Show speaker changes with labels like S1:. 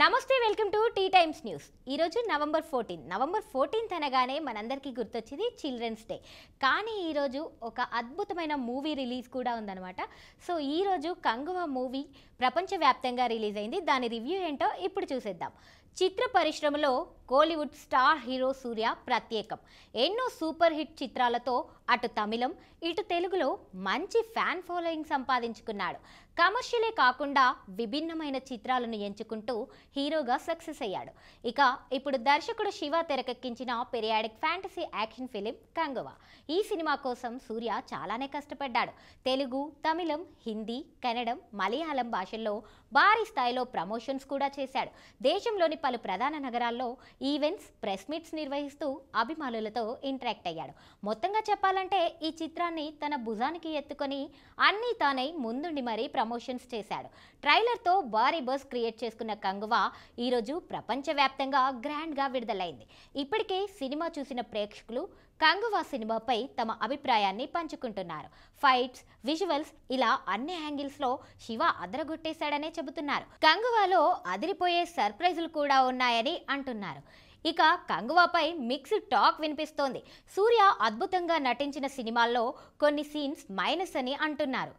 S1: నమస్తే welcome to T Times news ఈరోజు November fourteen November fourteenth అనగానే మనందరికీ గుర్తొచ్చింది చిల్డ్రన్స్ డే కానీ ఈరోజు ఒక అద్భుతమైన మూవీ రిలీజ్ కూడా ఉందన్నమాట సో ఈరోజు కంగువ మూవీ ప్రపంచవ్యాప్తంగా రిలీజ్ అయింది దాని రివ్యూ ఏంటో ఇప్పుడు చూసేద్దాం చిత్ర పరిశ్రమలో కోలీవుడ్ స్టార్ హీరో సూర్య ప్రత్యేకం ఎన్నో సూపర్ హిట్ చిత్రాలతో అటు తమిళం ఇటు తెలుగులో మంచి ఫ్యాన్ ఫాలోయింగ్ సంపాదించుకున్నాడు కమర్షియలే కాకుండా విభిన్నమైన చిత్రాలను ఎంచుకుంటూ హీరోగా సక్సెస్ అయ్యాడు ఇక ఇప్పుడు దర్శకుడు శివ తెరకెక్కించిన periodic fantasy action film Kanguva ఈ సినిమా కోసం సూర్య చాలానే కష్టపడ్డాడు తెలుగు తమిళం హిందీ కన్నడం మలయాళం భాషల్లో భారీ స్థాయిలో ప్రమోషన్స్ కూడా చేశాడు దేశంలోని పలు ప్రధాన నగరాల్లో ఈవెంట్స్ ప్రెస్ మీట్స్ నిర్వహిస్తూ అభిమానులతో ఇంటరాక్ట్ అయ్యాడు మొత్తంగా చెప్పాలంటే ఈ చిత్రాన్ని తన భుజానికి ఎత్తుకొని అన్నీ తానై ముందుండి మరీ ప్రమోషన్స్ చేశాడు ట్రైలర్తో భారీ బస్ క్రియేట్ చేసుకున్న కంగువ ఈరోజు ప్రపంచవ్యాప్తంగా గ్రాండ్గా విడుదలైంది ఇప్పటికే సినిమా చూసిన ప్రేక్షకులు కంగువా సినిమాపై తమ అభిప్రాయాన్ని పంచుకుంటున్నారు ఫైట్స్ విజువల్స్ ఇలా అన్ని యాంగిల్స్లో శివ అదరగొట్టేశాడనే చెబుతున్నారు కంగువాలో అదిరిపోయే సర్ప్రైజులు కూడా కూడా ఉన్నాయని అంటున్నారు ఇక కంగువాపై మిక్స్డ్ టాక్ వినిపిస్తోంది సూర్య అద్భుతంగా నటించిన సినిమాల్లో కొన్ని సీన్స్ మైనస్ అని అంటున్నారు